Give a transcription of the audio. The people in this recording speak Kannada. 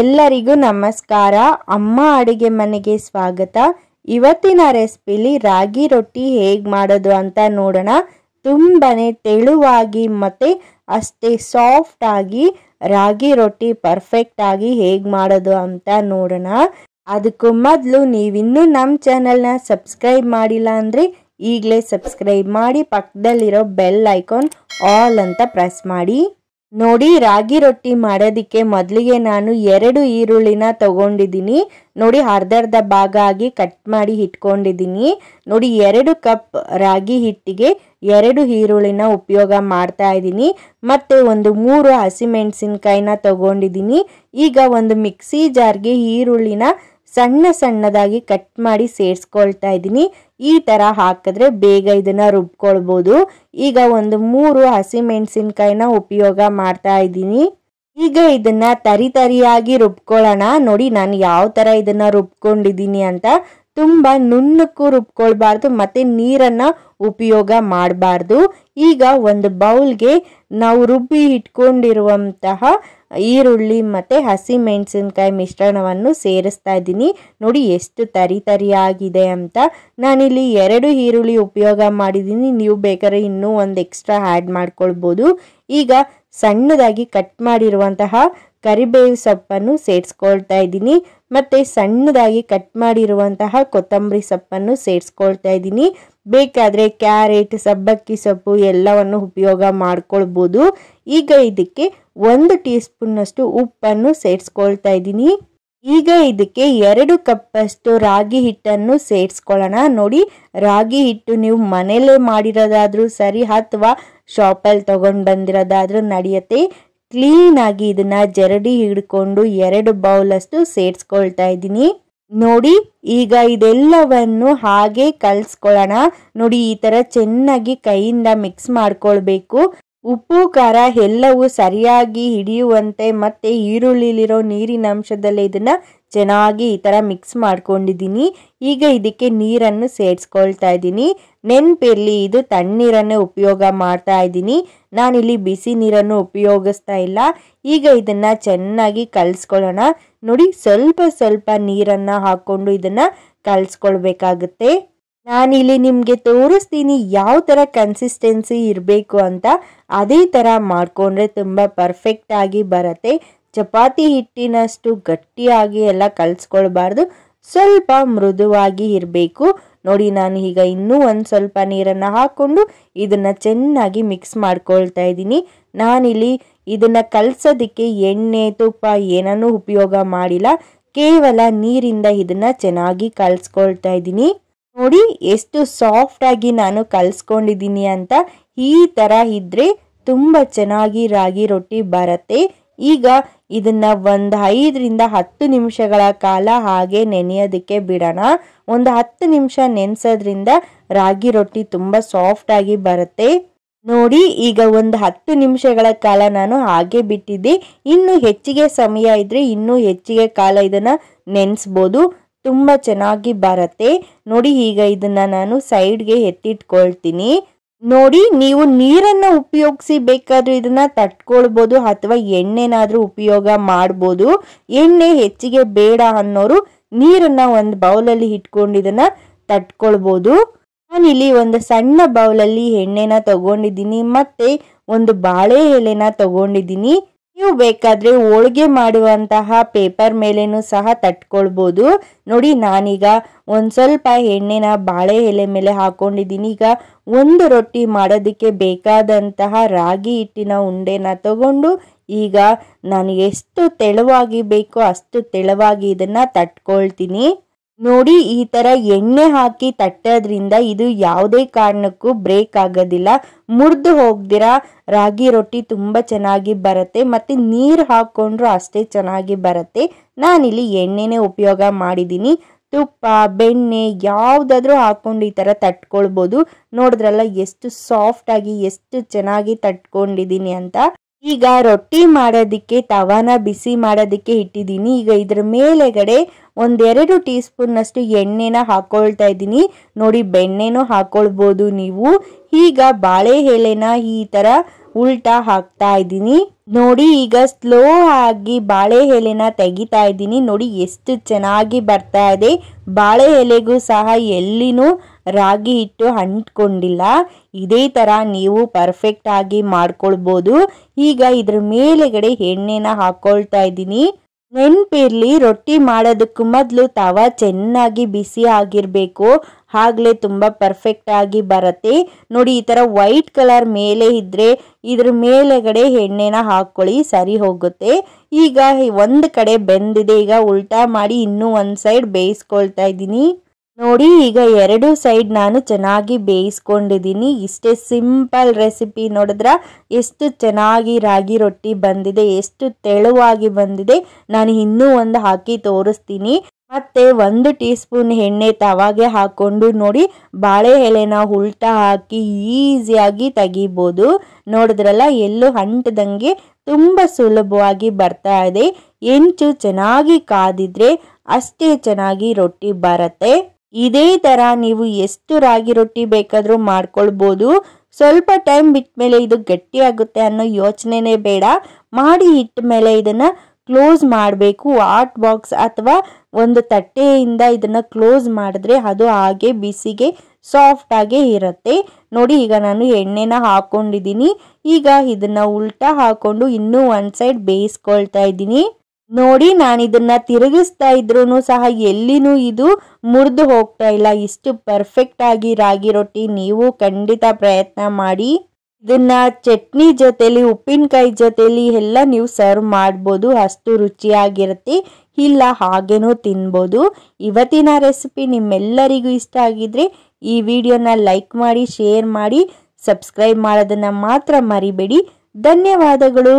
ಎಲ್ಲರಿಗೂ ನಮಸ್ಕಾರ ಅಮ್ಮ ಅಡುಗೆ ಮನೆಗೆ ಸ್ವಾಗತ ಇವತ್ತಿನ ರೆಸಿಪಿಲಿ ರಾಗಿ ರೊಟ್ಟಿ ಹೇಗೆ ಮಾಡೋದು ಅಂತ ನೋಡೋಣ ತುಂಬಾ ತೆಳುವಾಗಿ ಮತ್ತು ಅಷ್ಟೇ ಸಾಫ್ಟ್ ಆಗಿ ರಾಗಿ ರೊಟ್ಟಿ ಪರ್ಫೆಕ್ಟ್ ಆಗಿ ಹೇಗೆ ಮಾಡೋದು ಅಂತ ನೋಡೋಣ ಅದಕ್ಕೂ ಮೊದಲು ನೀವಿನ್ನೂ ನಮ್ಮ ಚಾನಲ್ನ ಸಬ್ಸ್ಕ್ರೈಬ್ ಮಾಡಿಲ್ಲ ಅಂದರೆ ಈಗಲೇ ಸಬ್ಸ್ಕ್ರೈಬ್ ಮಾಡಿ ಪಕ್ಕದಲ್ಲಿರೋ ಬೆಲ್ ಐಕಾನ್ ಆಲ್ ಅಂತ ಪ್ರೆಸ್ ಮಾಡಿ ನೋಡಿ ರಾಗಿ ರೊಟ್ಟಿ ಮಾಡೋದಿಕ್ಕೆ ಮೊದಲಿಗೆ ನಾನು ಎರಡು ಈರುಳ್ಳಿನ ತಗೊಂಡಿದ್ದೀನಿ ನೋಡಿ ಅರ್ಧ ಅರ್ಧ ಭಾಗ ಆಗಿ ಕಟ್ ಮಾಡಿ ಇಟ್ಕೊಂಡಿದ್ದೀನಿ ನೋಡಿ ಎರಡು ಕಪ್ ರಾಗಿ ಹಿಟ್ಟಿಗೆ ಎರಡು ಈರುಳ್ಳಿನ ಉಪಯೋಗ ಮಾಡ್ತಾ ಇದ್ದೀನಿ ಮತ್ತು ಒಂದು ಮೂರು ಹಸಿಮೆಣಸಿನ್ಕಾಯಿನ ತಗೊಂಡಿದ್ದೀನಿ ಈಗ ಒಂದು ಮಿಕ್ಸಿ ಜಾರ್ಗೆ ಈರುಳ್ಳಿನ ಸಣ್ಣ ಸಣ್ಣದಾಗಿ ಕಟ್ ಮಾಡಿ ಸೇರಿಸ್ಕೊಳ್ತಾ ಇದ್ದೀನಿ ಈ ಥರ ಹಾಕಿದ್ರೆ ಬೇಗ ಇದನ್ನು ರುಬ್ಕೊಳ್ಬೋದು ಈಗ ಒಂದು ಮೂರು ಮೆಣಸಿನ್ಕಾಯಿನ ಉಪಯೋಗ ಮಾಡ್ತಾ ಇದ್ದೀನಿ ಈಗ ಇದನ್ನು ತರಿತರಿಯಾಗಿ ತರಿಯಾಗಿ ರುಬ್ಕೊಳ್ಳೋಣ ನೋಡಿ ನಾನು ಯಾವ ಥರ ಇದನ್ನು ರುಬ್ಕೊಂಡಿದ್ದೀನಿ ಅಂತ ತುಂಬ ನುಣ್ಣಕ್ಕೂ ರುಬ್ಕೊಳ್ಬಾರ್ದು ಮತ್ತು ನೀರನ್ನು ಉಪಯೋಗ ಮಾಡಬಾರ್ದು ಈಗ ಒಂದು ಬೌಲ್ಗೆ ನಾವು ರುಬ್ಬಿ ಇಟ್ಕೊಂಡಿರುವಂತಹ ಈರುಳ್ಳಿ ಮತ್ತು ಹಸಿ ಮೆಣಸಿನ್ಕಾಯಿ ಮಿಶ್ರಣವನ್ನು ಸೇರಿಸ್ತಾ ಇದ್ದೀನಿ ನೋಡಿ ಎಷ್ಟು ತರಿ ಆಗಿದೆ ಅಂತ ನಾನಿಲ್ಲಿ ಎರಡು ಈರುಳ್ಳಿ ಉಪಯೋಗ ಮಾಡಿದ್ದೀನಿ ನೀವು ಬೇಕಾದ್ರೆ ಇನ್ನೂ ಒಂದು ಎಕ್ಸ್ಟ್ರಾ ಆ್ಯಡ್ ಮಾಡ್ಕೊಳ್ಬೋದು ಈಗ ಸಣ್ಣದಾಗಿ ಕಟ್ ಮಾಡಿರುವಂತಹ ಕರಿಬೇವು ಸೊಪ್ಪನ್ನು ಸೇರಿಸ್ಕೊಳ್ತಾ ಇದ್ದೀನಿ ಮತ್ತು ಸಣ್ಣದಾಗಿ ಕಟ್ ಮಾಡಿರುವಂತಹ ಕೊತ್ತಂಬರಿ ಸೊಪ್ಪನ್ನು ಸೇರಿಸ್ಕೊಳ್ತಾ ಇದ್ದೀನಿ ಬೇಕಾದರೆ ಕ್ಯಾರೆಟ್ ಸಬ್ಬಕ್ಕಿ ಸೊಪ್ಪು ಎಲ್ಲವನ್ನು ಉಪಯೋಗ ಮಾಡ್ಕೊಳ್ಬೋದು ಈಗ ಇದಕ್ಕೆ ಒಂದು ಟೀ ಸ್ಪೂನ್ನಷ್ಟು ಉಪ್ಪನ್ನು ಸೇರಿಸ್ಕೊಳ್ತಾ ಇದ್ದೀನಿ ಈಗ ಇದಕ್ಕೆ ಎರಡು ಕಪ್ಪಷ್ಟು ರಾಗಿ ಹಿಟ್ಟನ್ನು ಸೇರಿಸ್ಕೊಳ್ಳೋಣ ನೋಡಿ ರಾಗಿ ಹಿಟ್ಟು ನೀವು ಮನೆಯಲ್ಲೇ ಮಾಡಿರೋದಾದರೂ ಸರಿ ಅಥವಾ ಶಾಪಲ್ಲಿ ತೊಗೊಂಡು ಬಂದಿರೋದಾದರೂ ನಡೆಯುತ್ತೆ ಕ್ಲೀನ್ ಆಗಿ ಇದನ್ನ ಜರಡಿ ಹಿಡ್ಕೊಂಡು ಎರಡು ಅಷ್ಟು ಸೇರ್ಸ್ಕೊಳ್ತಾ ಇದ್ದೀನಿ ನೋಡಿ ಈಗ ಇದೆಲ್ಲವನ್ನು ಹಾಗೆ ಕಲ್ಸ್ಕೊಳ್ಳೋಣ ನೋಡಿ ಈ ತರ ಚೆನ್ನಾಗಿ ಕೈಯಿಂದ ಮಿಕ್ಸ್ ಮಾಡ್ಕೊಳ್ಬೇಕು ಉಪ್ಪು ಖಾರ ಎಲ್ಲವೂ ಸರಿಯಾಗಿ ಹಿಡಿಯುವಂತೆ ಮತ್ತೆ ಈರುಳ್ಳಿಲಿರೋ ನೀರಿನ ಅಂಶದಲ್ಲಿ ಇದನ್ನ ಚೆನ್ನಾಗಿ ಈ ಥರ ಮಿಕ್ಸ್ ಮಾಡ್ಕೊಂಡಿದ್ದೀನಿ ಈಗ ಇದಕ್ಕೆ ನೀರನ್ನು ಸೇರಿಸ್ಕೊಳ್ತಾ ಇದ್ದೀನಿ ನೆನಪಿರಲಿ ಇದು ತಣ್ಣೀರನ್ನೇ ಉಪಯೋಗ ಮಾಡ್ತಾ ಇದ್ದೀನಿ ನಾನಿಲ್ಲಿ ಬಿಸಿ ನೀರನ್ನು ಉಪಯೋಗಿಸ್ತಾ ಇಲ್ಲ ಈಗ ಇದನ್ನು ಚೆನ್ನಾಗಿ ಕಲಿಸ್ಕೊಳ್ಳೋಣ ನೋಡಿ ಸ್ವಲ್ಪ ಸ್ವಲ್ಪ ನೀರನ್ನು ಹಾಕ್ಕೊಂಡು ಇದನ್ನು ಕಲಿಸ್ಕೊಳ್ಬೇಕಾಗುತ್ತೆ ನಾನಿಲ್ಲಿ ನಿಮಗೆ ತೋರಿಸ್ತೀನಿ ಯಾವ ಥರ ಕನ್ಸಿಸ್ಟೆನ್ಸಿ ಇರಬೇಕು ಅಂತ ಅದೇ ಥರ ಮಾಡಿಕೊಂಡ್ರೆ ತುಂಬ ಪರ್ಫೆಕ್ಟಾಗಿ ಬರುತ್ತೆ ಚಪಾತಿ ಹಿಟ್ಟಿನಷ್ಟು ಗಟ್ಟಿಯಾಗಿ ಎಲ್ಲ ಕಲಿಸ್ಕೊಳ್ಬಾರ್ದು ಸ್ವಲ್ಪ ಮೃದುವಾಗಿ ಇರಬೇಕು ನೋಡಿ ನಾನು ಈಗ ಇನ್ನೂ ಒಂದು ಸ್ವಲ್ಪ ನೀರನ್ನು ಹಾಕ್ಕೊಂಡು ಇದನ್ನು ಚೆನ್ನಾಗಿ ಮಿಕ್ಸ್ ಮಾಡ್ಕೊಳ್ತಾ ಇದ್ದೀನಿ ನಾನಿಲ್ಲಿ ಇದನ್ನು ಕಲಸೋದಕ್ಕೆ ಎಣ್ಣೆ ತುಪ್ಪ ಏನನ್ನೂ ಉಪಯೋಗ ಮಾಡಿಲ್ಲ ಕೇವಲ ನೀರಿಂದ ಇದನ್ನು ಚೆನ್ನಾಗಿ ಕಲಿಸ್ಕೊಳ್ತಾ ಇದ್ದೀನಿ ನೋಡಿ ಎಷ್ಟು ಸಾಫ್ಟಾಗಿ ನಾನು ಕಲಿಸ್ಕೊಂಡಿದ್ದೀನಿ ಅಂತ ಈ ಥರ ಇದ್ದರೆ ತುಂಬ ಚೆನ್ನಾಗಿ ರಾಗಿ ರೊಟ್ಟಿ ಬರುತ್ತೆ ಈಗ ಇದನ್ನ ಒಂದು ಐದರಿಂದ ಹತ್ತು ನಿಮಿಷಗಳ ಕಾಲ ಹಾಗೆ ನೆನೆಯೋದಕ್ಕೆ ಬಿಡೋಣ ಒಂದು ಹತ್ತು ನಿಮಿಷ ನೆನೆಸೋದ್ರಿಂದ ರಾಗಿ ರೊಟ್ಟಿ ತುಂಬ ಸಾಫ್ಟಾಗಿ ಬರುತ್ತೆ ನೋಡಿ ಈಗ ಒಂದು ಹತ್ತು ನಿಮಿಷಗಳ ಕಾಲ ನಾನು ಹಾಗೆ ಬಿಟ್ಟಿದ್ದೆ ಇನ್ನು ಹೆಚ್ಚಿಗೆ ಸಮಯ ಇದ್ರೆ ಇನ್ನೂ ಹೆಚ್ಚಿಗೆ ಕಾಲ ಇದನ್ನ ನೆನೆಸ್ಬೋದು ತುಂಬ ಚೆನ್ನಾಗಿ ಬರುತ್ತೆ ನೋಡಿ ಈಗ ಇದನ್ನು ನಾನು ಸೈಡ್ಗೆ ಎತ್ತಿಟ್ಕೊಳ್ತೀನಿ ನೋಡಿ ನೀವು ನೀರನ್ನು ಉಪಯೋಗಿಸಿ ಬೇಕಾದ್ರೂ ಇದನ್ನ ತಟ್ಕೊಳ್ಬೋದು ಅಥವಾ ಎಣ್ಣೆನಾದರೂ ಉಪಯೋಗ ಮಾಡ್ಬೋದು ಎಣ್ಣೆ ಹೆಚ್ಚಿಗೆ ಬೇಡ ಅನ್ನೋರು ನೀರನ್ನ ಒಂದು ಬೌಲಲ್ಲಿ ಇಟ್ಕೊಂಡು ಇದನ್ನು ತಟ್ಕೊಳ್ಬೋದು ನಾನಿಲ್ಲಿ ಒಂದು ಸಣ್ಣ ಬೌಲಲ್ಲಿ ಎಣ್ಣೆನ ತಗೊಂಡಿದ್ದೀನಿ ಮತ್ತೆ ಒಂದು ಬಾಳೆ ಎಲೆನ ತಗೊಂಡಿದ್ದೀನಿ ನೀವು ಬೇಕಾದರೆ ಹೋಳ್ಗೆ ಮಾಡುವಂತಹ ಪೇಪರ್ ಮೇಲೇನೂ ಸಹ ತಟ್ಕೊಳ್ಬೋದು ನೋಡಿ ನಾನೀಗ ಒಂದು ಸ್ವಲ್ಪ ಎಣ್ಣೆನ ಬಾಳೆ ಎಲೆ ಮೇಲೆ ಹಾಕ್ಕೊಂಡಿದ್ದೀನಿ ಈಗ ಒಂದು ರೊಟ್ಟಿ ಮಾಡೋದಕ್ಕೆ ಬೇಕಾದಂತಹ ರಾಗಿ ಹಿಟ್ಟಿನ ಉಂಡೆನ ತಗೊಂಡು ಈಗ ನಾನು ಎಷ್ಟು ತೆಳುವಾಗಿ ಬೇಕೋ ಅಷ್ಟು ತೆಳುವಾಗಿ ಇದನ್ನು ತಟ್ಕೊಳ್ತೀನಿ ನೋಡಿ ಈ ಥರ ಎಣ್ಣೆ ಹಾಕಿ ತಟ್ಟೋದ್ರಿಂದ ಇದು ಯಾವುದೇ ಕಾರಣಕ್ಕೂ ಬ್ರೇಕ್ ಆಗೋದಿಲ್ಲ ಮುರಿದು ಹೋಗ್ದಿರ ರಾಗಿ ರೊಟ್ಟಿ ತುಂಬ ಚೆನ್ನಾಗಿ ಬರುತ್ತೆ ಮತ್ತು ನೀರು ಹಾಕ್ಕೊಂಡ್ರೂ ಅಷ್ಟೇ ಚೆನ್ನಾಗಿ ಬರುತ್ತೆ ನಾನಿಲ್ಲಿ ಎಣ್ಣೆನೇ ಉಪಯೋಗ ಮಾಡಿದ್ದೀನಿ ತುಪ್ಪ ಬೆಣ್ಣೆ ಯಾವುದಾದ್ರೂ ಹಾಕ್ಕೊಂಡು ಈ ಥರ ತಟ್ಕೊಳ್ಬೋದು ನೋಡಿದ್ರಲ್ಲ ಎಷ್ಟು ಸಾಫ್ಟಾಗಿ ಎಷ್ಟು ಚೆನ್ನಾಗಿ ತಟ್ಕೊಂಡಿದ್ದೀನಿ ಅಂತ ಈಗ ರೊಟ್ಟಿ ಮಾಡೋದಕ್ಕೆ ತವಾನ ಬಿಸಿ ಮಾಡೋದಕ್ಕೆ ಇಟ್ಟಿದ್ದೀನಿ ಈಗ ಇದ್ರ ಮೇಲೆಗಡೆ ಒಂದೆರಡು ಟೀ ಸ್ಪೂನ್ನಷ್ಟು ಎಣ್ಣೆನ ಹಾಕ್ಕೊಳ್ತಾ ಇದ್ದೀನಿ ನೋಡಿ ಬೆಣ್ಣೆನೂ ಹಾಕ್ಕೊಳ್ಬೋದು ನೀವು ಈಗ ಬಾಳೆ ಎಲೆನ ಈ ಥರ ಉಲ್ಟಾ ಹಾಕ್ತಾ ಇದ್ದೀನಿ ನೋಡಿ ಈಗ ಸ್ಲೋ ಆಗಿ ಬಾಳೆ ಎಲೆನ ತೆಗಿತಾ ಇದ್ದೀನಿ ನೋಡಿ ಎಷ್ಟು ಚೆನ್ನಾಗಿ ಬರ್ತಾ ಇದೆ ಬಾಳೆ ಎಲೆಗೂ ಸಹ ಎಲ್ಲಿನೂ ರಾಗಿ ಹಿಟ್ಟು ಅಂಟ್ಕೊಂಡಿಲ್ಲ ಇದೇ ಥರ ನೀವು ಪರ್ಫೆಕ್ಟಾಗಿ ಮಾಡ್ಕೊಳ್ಬೋದು ಈಗ ಇದ್ರ ಮೇಲೆಗಡೆ ಎಣ್ಣೆನ ಹಾಕ್ಕೊಳ್ತಾ ಇದ್ದೀನಿ ನೆನಪಿರಲಿ ರೊಟ್ಟಿ ಮಾಡೋದಕ್ಕೂ ಮೊದಲು ತವ ಚೆನ್ನಾಗಿ ಬಿಸಿ ಆಗಿರಬೇಕು ಆಗಲೇ ತುಂಬ ಪರ್ಫೆಕ್ಟಾಗಿ ಬರುತ್ತೆ ನೋಡಿ ಈ ಥರ ವೈಟ್ ಕಲರ್ ಮೇಲೆ ಇದ್ದರೆ ಇದ್ರ ಮೇಲೆಗಡೆ ಎಣ್ಣೆನ ಹಾಕ್ಕೊಳ್ಳಿ ಸರಿ ಹೋಗುತ್ತೆ ಈಗ ಒಂದು ಕಡೆ ಬೆಂದಿದೆ ಈಗ ಉಲ್ಟಾ ಮಾಡಿ ಇನ್ನೂ ಒಂದು ಸೈಡ್ ಬೇಯಿಸ್ಕೊಳ್ತಾ ಇದ್ದೀನಿ ನೋಡಿ ಈಗ ಎರಡು ಸೈಡ್ ನಾನು ಚೆನ್ನಾಗಿ ಬೇಯಿಸ್ಕೊಂಡಿದ್ದೀನಿ ಇಷ್ಟೇ ಸಿಂಪಲ್ ರೆಸಿಪಿ ನೋಡಿದ್ರ ಎಷ್ಟು ಚೆನ್ನಾಗಿ ರಾಗಿ ರೊಟ್ಟಿ ಬಂದಿದೆ ಎಷ್ಟು ತೆಳುವಾಗಿ ಬಂದಿದೆ ನಾನು ಇನ್ನೂ ಒಂದು ಹಾಕಿ ತೋರಿಸ್ತೀನಿ ಮತ್ತೆ ಒಂದು ಟೀ ಸ್ಪೂನ್ ಎಣ್ಣೆ ತವಾಗೆ ಹಾಕ್ಕೊಂಡು ನೋಡಿ ಬಾಳೆ ಎಲೆನ ಉಲ್ಟ ಹಾಕಿ ಈಸಿಯಾಗಿ ತೆಗಿಬೋದು ನೋಡಿದ್ರಲ್ಲ ಎಲ್ಲೂ ಅಂಟದಂಗೆ ತುಂಬ ಸುಲಭವಾಗಿ ಬರ್ತಾ ಇದೆ ಹೆಂಚು ಚೆನ್ನಾಗಿ ಕಾದಿದ್ರೆ ಅಷ್ಟೇ ಚೆನ್ನಾಗಿ ರೊಟ್ಟಿ ಬರುತ್ತೆ ಇದೇ ಥರ ನೀವು ಎಷ್ಟು ರಾಗಿ ರೊಟ್ಟಿ ಬೇಕಾದರೂ ಮಾಡ್ಕೊಳ್ಬೋದು ಸ್ವಲ್ಪ ಟೈಮ್ ಬಿಟ್ಟ ಮೇಲೆ ಇದು ಗಟ್ಟಿಯಾಗುತ್ತೆ ಅನ್ನೋ ಯೋಚನೆನೇ ಬೇಡ ಮಾಡಿ ಇಟ್ಟ ಮೇಲೆ ಇದನ್ನು ಕ್ಲೋಸ್ ಮಾಡಬೇಕು ಆಟ್ ಬಾಕ್ಸ್ ಅಥವಾ ಒಂದು ತಟ್ಟೆಯಿಂದ ಇದನ್ನು ಕ್ಲೋಸ್ ಮಾಡಿದ್ರೆ ಅದು ಹಾಗೆ ಬಿಸಿಗೆ ಸಾಫ್ಟ್ ಆಗಿ ಇರುತ್ತೆ ನೋಡಿ ಈಗ ನಾನು ಎಣ್ಣೆನ ಹಾಕೊಂಡಿದ್ದೀನಿ ಈಗ ಇದನ್ನು ಉಲ್ಟಾ ಹಾಕೊಂಡು ಇನ್ನೂ ಒಂದು ಸೈಡ್ ಬೇಯಿಸ್ಕೊಳ್ತಾ ಇದ್ದೀನಿ ನೋಡಿ ನಾನು ಇದನ್ನು ತಿರುಗಿಸ್ತಾ ಇದ್ರೂ ಸಹ ಎಲ್ಲಿನೂ ಇದು ಮುರಿದು ಹೋಗ್ತಾ ಇಲ್ಲ ಇಷ್ಟು ಪರ್ಫೆಕ್ಟ್ ಆಗಿ ರಾಗಿ ರೊಟ್ಟಿ ನೀವು ಖಂಡಿತ ಪ್ರಯತ್ನ ಮಾಡಿ ಇದನ್ನ ಚಟ್ನಿ ಜೊತೇಲಿ ಉಪ್ಪಿನಕಾಯಿ ಜೊತೇಲಿ ಎಲ್ಲ ನೀವು ಸರ್ವ್ ಮಾಡ್ಬೋದು ಅಷ್ಟು ರುಚಿಯಾಗಿರುತ್ತೆ ಇಲ್ಲ ಹಾಗೇನೂ ತಿನ್ಬೋದು ಇವತ್ತಿನ ರೆಸಿಪಿ ನಿಮ್ಮೆಲ್ಲರಿಗೂ ಇಷ್ಟ ಆಗಿದ್ರೆ ಈ ವಿಡಿಯೋನ ಲೈಕ್ ಮಾಡಿ ಶೇರ್ ಮಾಡಿ ಸಬ್ಸ್ಕ್ರೈಬ್ ಮಾಡೋದನ್ನು ಮಾತ್ರ ಮರಿಬೇಡಿ ಧನ್ಯವಾದಗಳು